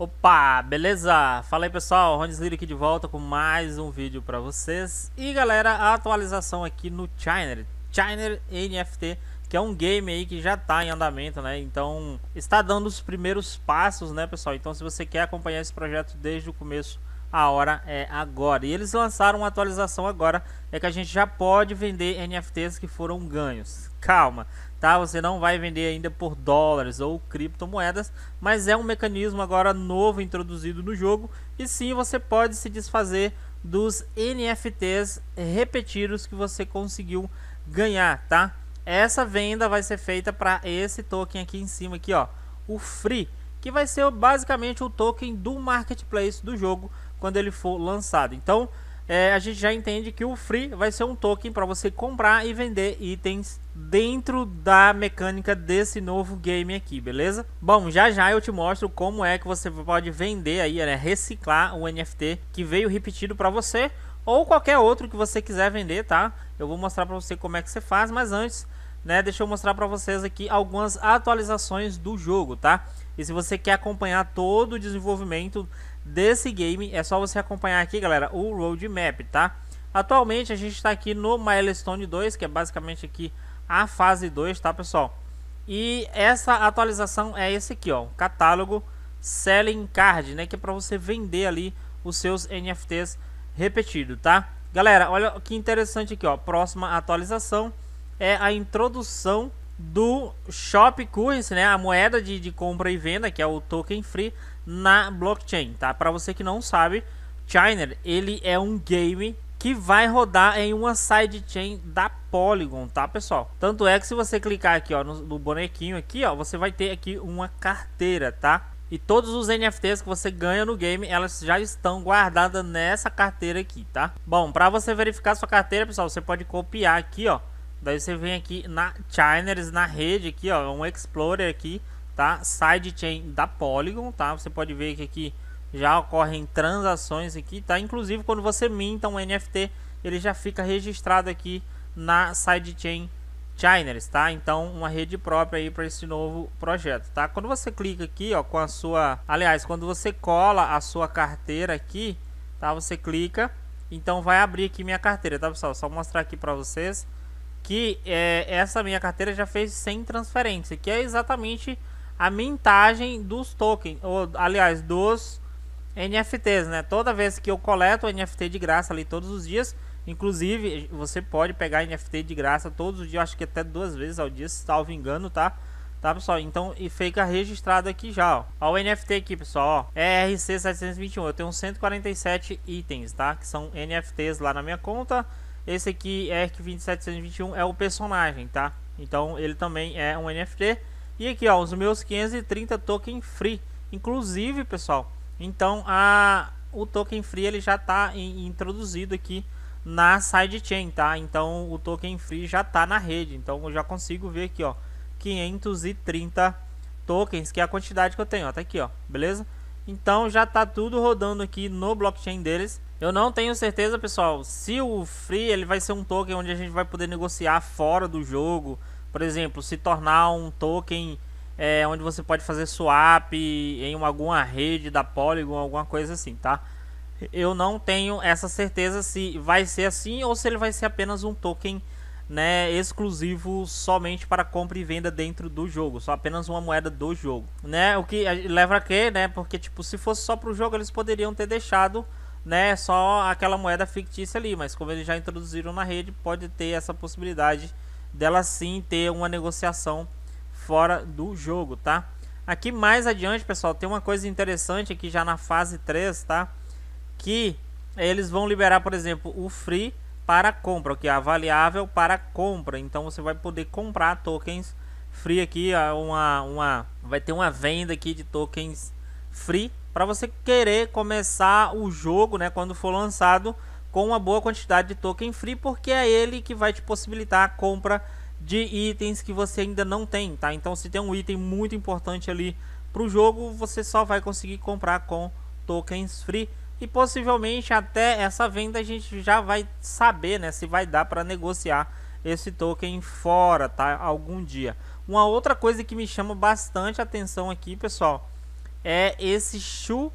Opa, beleza? Fala aí pessoal, Ronis Lira aqui de volta com mais um vídeo para vocês E galera, a atualização aqui no Chiner Chiner NFT, que é um game aí que já está em andamento, né? Então, está dando os primeiros passos, né pessoal? Então se você quer acompanhar esse projeto desde o começo a hora é agora. E eles lançaram uma atualização agora, é que a gente já pode vender NFTs que foram ganhos. Calma, tá? Você não vai vender ainda por dólares ou criptomoedas, mas é um mecanismo agora novo introduzido no jogo e sim você pode se desfazer dos NFTs repetidos que você conseguiu ganhar, tá? Essa venda vai ser feita para esse token aqui em cima aqui, ó, o Free, que vai ser basicamente o token do marketplace do jogo quando ele for lançado. Então, é, a gente já entende que o Free vai ser um token para você comprar e vender itens dentro da mecânica desse novo game aqui, beleza? Bom, já já eu te mostro como é que você pode vender aí, né, reciclar o NFT que veio repetido para você ou qualquer outro que você quiser vender, tá? Eu vou mostrar para você como é que você faz, mas antes, né, deixa eu mostrar para vocês aqui algumas atualizações do jogo, tá? E se você quer acompanhar todo o desenvolvimento desse game. É só você acompanhar aqui, galera, o roadmap, tá? Atualmente a gente está aqui no Milestone 2, que é basicamente aqui a fase 2, tá, pessoal? E essa atualização é esse aqui, ó, catálogo Selling Card, né, que é para você vender ali os seus NFTs repetido, tá? Galera, olha que interessante aqui, ó, próxima atualização é a introdução do Shop Currency, né, a moeda de, de compra e venda, que é o Token Free, na blockchain, tá? Para você que não sabe, Chainer, ele é um game que vai rodar em uma sidechain da Polygon, tá, pessoal? Tanto é que se você clicar aqui, ó, no, no bonequinho aqui, ó, você vai ter aqui uma carteira, tá? E todos os NFTs que você ganha no game, elas já estão guardadas nessa carteira aqui, tá? Bom, para você verificar sua carteira, pessoal, você pode copiar aqui, ó. Daí você vem aqui na Chainers na rede aqui, ó, um Explorer aqui tá? Sidechain da Polygon, tá? Você pode ver que aqui já ocorrem transações aqui, tá? Inclusive quando você minta um NFT, ele já fica registrado aqui na sidechain Chainers, tá? Então, uma rede própria aí para esse novo projeto, tá? Quando você clica aqui, ó, com a sua, aliás, quando você cola a sua carteira aqui, tá? Você clica, então vai abrir aqui minha carteira, tá, pessoal? Só mostrar aqui para vocês que é, essa minha carteira já fez 100 transferências, que é exatamente a mintagem dos tokens, ou aliás, dos NFTs, né? Toda vez que eu coleto NFT de graça ali todos os dias, inclusive você pode pegar NFT de graça todos os dias, acho que até duas vezes ao dia, se salvo engano, tá? Tá, pessoal? Então, e fica registrado aqui já, ó. ó o NFT aqui, pessoal, ó. É RC721. Eu tenho 147 itens, tá? Que são NFTs lá na minha conta. Esse aqui, ERC2721, é o personagem, tá? Então, ele também é um NFT. E aqui, ó, os meus 530 token free. Inclusive, pessoal, então a, o token free ele já está introduzido aqui na sidechain, tá? Então o token free já está na rede. Então eu já consigo ver aqui, ó, 530 tokens, que é a quantidade que eu tenho, ó, tá aqui, ó, beleza? Então já está tudo rodando aqui no blockchain deles. Eu não tenho certeza, pessoal, se o free ele vai ser um token onde a gente vai poder negociar fora do jogo, por exemplo, se tornar um token é, onde você pode fazer swap em uma, alguma rede da Polygon, alguma coisa assim, tá? Eu não tenho essa certeza se vai ser assim ou se ele vai ser apenas um token né, exclusivo somente para compra e venda dentro do jogo, só apenas uma moeda do jogo, né? O que leva a quê, né? Porque tipo, se fosse só para o jogo, eles poderiam ter deixado, né, só aquela moeda fictícia ali, mas como eles já introduziram na rede, pode ter essa possibilidade dela sim ter uma negociação fora do jogo, tá? Aqui mais adiante, pessoal, tem uma coisa interessante aqui já na fase 3, tá? Que eles vão liberar, por exemplo, o free para compra, o que é avaliável para compra. Então você vai poder comprar tokens free aqui, uma, uma vai ter uma venda aqui de tokens free para você querer começar o jogo, né, quando for lançado com uma boa quantidade de token free, porque é ele que vai te possibilitar a compra de itens que você ainda não tem, tá? Então se tem um item muito importante ali para o jogo, você só vai conseguir comprar com tokens free e possivelmente até essa venda a gente já vai saber, né, se vai dar para negociar esse token fora, tá? Algum dia. Uma outra coisa que me chama bastante atenção aqui, pessoal, é esse Shu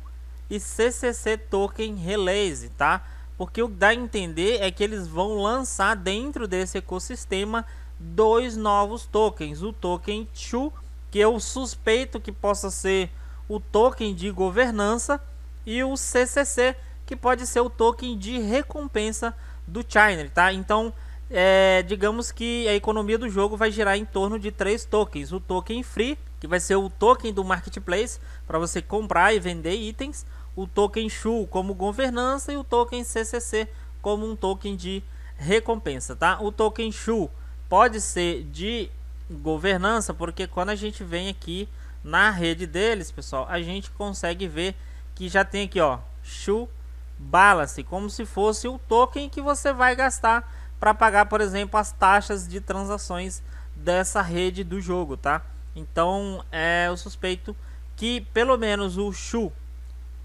e CCC token release, tá? Porque o que dá a entender é que eles vão lançar dentro desse ecossistema dois novos tokens, o token Chu, que eu suspeito que possa ser o token de governança e o CCC, que pode ser o token de recompensa do China, tá? Então, é, digamos que a economia do jogo vai girar em torno de três tokens: o token Free, que vai ser o token do marketplace para você comprar e vender itens, o token Shu como governança e o token CCC como um token de recompensa, tá? O token Shu pode ser de governança, porque quando a gente vem aqui na rede deles, pessoal, a gente consegue ver que já tem aqui, ó, bala Balance, como se fosse o token que você vai gastar para pagar, por exemplo, as taxas de transações dessa rede do jogo, tá? Então, é, eu suspeito que pelo menos o Shu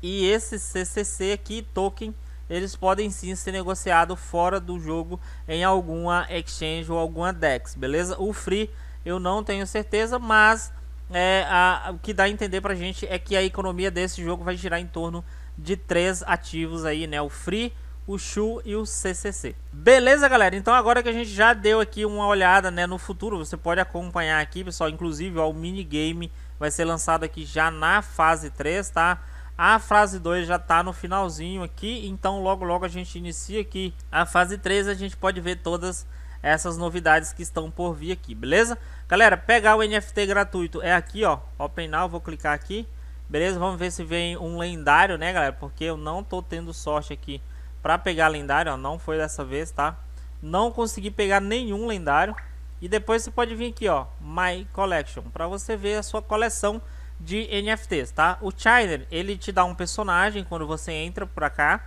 e esse CCC aqui, token, eles podem sim ser negociados fora do jogo em alguma exchange ou alguma DEX, beleza? O free eu não tenho certeza, mas é, a, o que dá a entender pra gente é que a economia desse jogo vai girar em torno de três ativos aí, né? O free, o Shu e o CCC. Beleza, galera? Então agora que a gente já deu aqui uma olhada né, no futuro, você pode acompanhar aqui, pessoal. Inclusive, ó, o minigame vai ser lançado aqui já na fase 3, tá? A fase 2 já está no finalzinho aqui, então logo logo a gente inicia aqui. A fase 3 a gente pode ver todas essas novidades que estão por vir aqui, beleza? Galera, pegar o NFT gratuito é aqui, ó, Open Now, vou clicar aqui. Beleza? Vamos ver se vem um lendário, né, galera? Porque eu não tô tendo sorte aqui para pegar lendário, ó, não foi dessa vez, tá? Não consegui pegar nenhum lendário. E depois você pode vir aqui, ó, My Collection, para você ver a sua coleção de NFTs, tá? O Shiner, ele te dá um personagem quando você entra pra cá,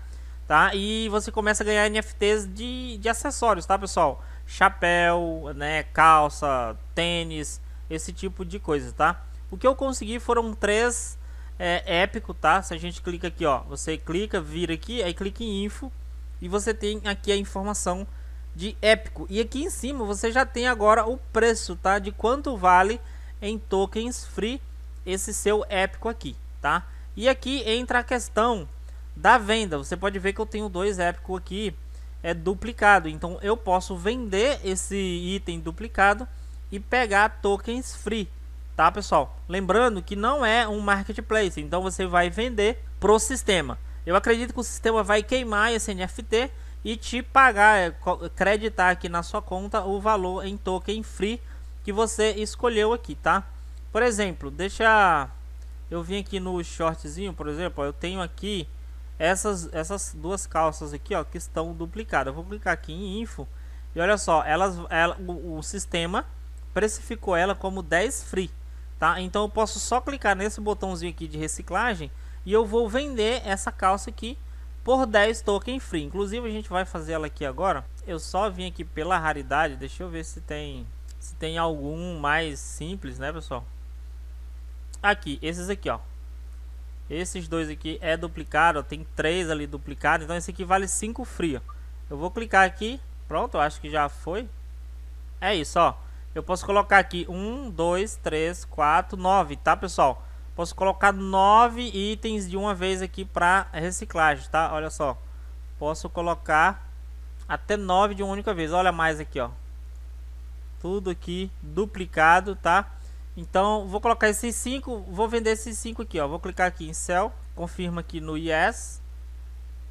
tá? E você começa a ganhar NFTs de, de acessórios, tá, pessoal? Chapéu, né, calça, tênis, esse tipo de coisa, tá? O que eu consegui foram três é, épico, tá? Se a gente clica aqui, ó, você clica, vira aqui, aí clica em info e você tem aqui a informação de épico. E aqui em cima você já tem agora o preço, tá? De quanto vale em tokens free esse seu épico aqui, tá? E aqui entra a questão da venda. Você pode ver que eu tenho dois épicos aqui é duplicado. Então eu posso vender esse item duplicado e pegar tokens free, tá, pessoal? Lembrando que não é um marketplace, então você vai vender pro sistema. Eu acredito que o sistema vai queimar esse NFT e te pagar, é, creditar aqui na sua conta o valor em token free que você escolheu aqui, tá? Por exemplo, deixa eu vim aqui no shortzinho, por exemplo, ó, eu tenho aqui essas essas duas calças aqui, ó, que estão duplicadas. Eu vou clicar aqui em info e olha só, elas ela, o, o sistema precificou ela como 10 free, tá? Então eu posso só clicar nesse botãozinho aqui de reciclagem e eu vou vender essa calça aqui por 10 token free. Inclusive a gente vai fazer ela aqui agora. Eu só vim aqui pela raridade, deixa eu ver se tem se tem algum mais simples, né, pessoal? aqui, esses aqui, ó. Esses dois aqui é duplicado, ó, tem três ali duplicado, então esse aqui vale 5 frio. Eu vou clicar aqui, pronto, eu acho que já foi. É isso, ó. Eu posso colocar aqui 1, 2, 3, 4, 9, tá, pessoal? Posso colocar 9 itens de uma vez aqui para reciclagem, tá? Olha só. Posso colocar até 9 de uma única vez. Olha mais aqui, ó. Tudo aqui duplicado, tá? Então, vou colocar esses 5, vou vender esses 5 aqui, ó. Vou clicar aqui em sell, confirma aqui no yes.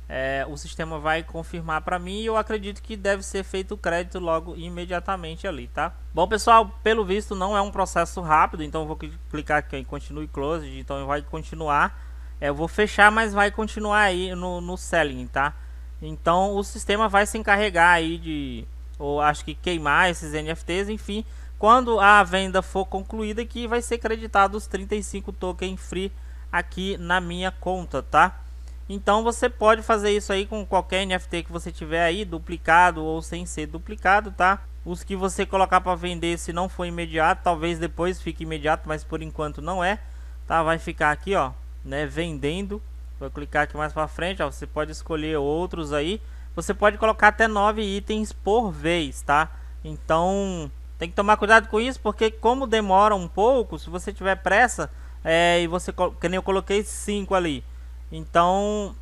É, o sistema vai confirmar para mim e eu acredito que deve ser feito o crédito logo imediatamente ali, tá? Bom, pessoal, pelo visto não é um processo rápido, então vou clicar aqui em continue closed, então vai continuar. É, eu vou fechar, mas vai continuar aí no, no selling, tá? Então o sistema vai se encarregar aí de, ou acho que queimar esses NFTs, enfim quando a venda for concluída aqui, vai ser creditado os 35 token free aqui na minha conta, tá? Então você pode fazer isso aí com qualquer NFT que você tiver aí, duplicado ou sem ser duplicado, tá? Os que você colocar para vender, se não for imediato, talvez depois fique imediato, mas por enquanto não é, tá? Vai ficar aqui, ó, né, vendendo. Vou clicar aqui mais para frente, ó, você pode escolher outros aí. Você pode colocar até 9 itens por vez, tá? Então, tem que tomar cuidado com isso, porque como demora um pouco, se você tiver pressa, é, e você, que nem eu coloquei cinco ali. Então,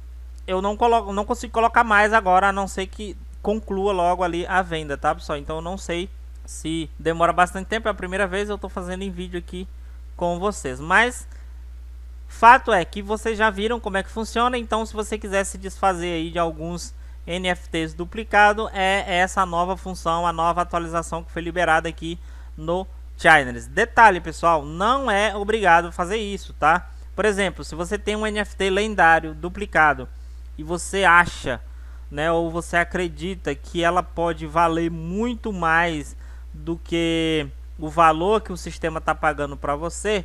eu não, coloco, não consigo colocar mais agora, a não ser que conclua logo ali a venda, tá, pessoal? Então, eu não sei se demora bastante tempo, é a primeira vez eu estou fazendo em vídeo aqui com vocês. Mas, fato é que vocês já viram como é que funciona, então se você quiser se desfazer aí de alguns NFTs duplicado é, é essa nova função, a nova atualização que foi liberada aqui no Chainers. Detalhe, pessoal, não é obrigado a fazer isso, tá? Por exemplo, se você tem um NFT lendário duplicado e você acha, né, ou você acredita que ela pode valer muito mais do que o valor que o sistema está pagando para você,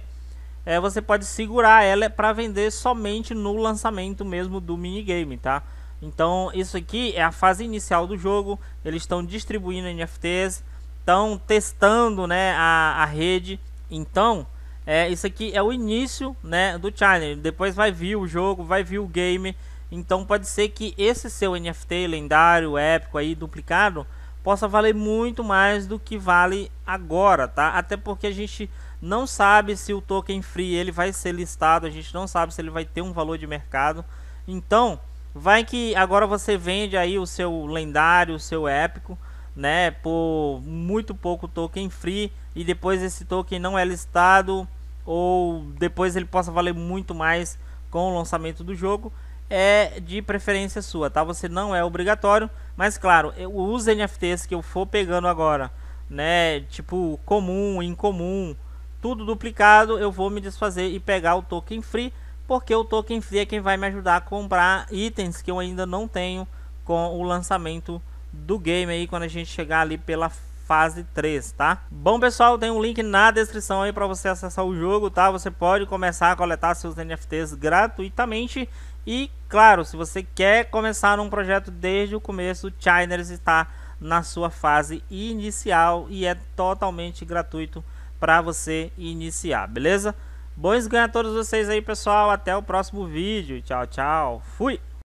é, você pode segurar ela para vender somente no lançamento mesmo do minigame, tá? Então isso aqui é a fase inicial do jogo, eles estão distribuindo NFTs, estão testando né, a, a rede. Então é, isso aqui é o início né, do challenge, depois vai vir o jogo, vai vir o game. Então pode ser que esse seu NFT lendário, épico aí, duplicado, possa valer muito mais do que vale agora, tá? Até porque a gente não sabe se o token free ele vai ser listado, a gente não sabe se ele vai ter um valor de mercado. Então, Vai que agora você vende aí o seu lendário, o seu épico, né, por muito pouco token free e depois esse token não é listado ou depois ele possa valer muito mais com o lançamento do jogo, é de preferência sua, tá? Você não é obrigatório, mas claro, eu, os NFTs que eu for pegando agora, né, tipo comum, incomum, tudo duplicado, eu vou me desfazer e pegar o token free porque o token free é quem vai me ajudar a comprar itens que eu ainda não tenho com o lançamento do game aí quando a gente chegar ali pela fase 3, tá? Bom, pessoal, tem um link na descrição aí para você acessar o jogo, tá? Você pode começar a coletar seus NFTs gratuitamente e, claro, se você quer começar um projeto desde o começo, o Chiners está na sua fase inicial e é totalmente gratuito para você iniciar, beleza? Bons todos vocês aí, pessoal. Até o próximo vídeo. Tchau, tchau. Fui!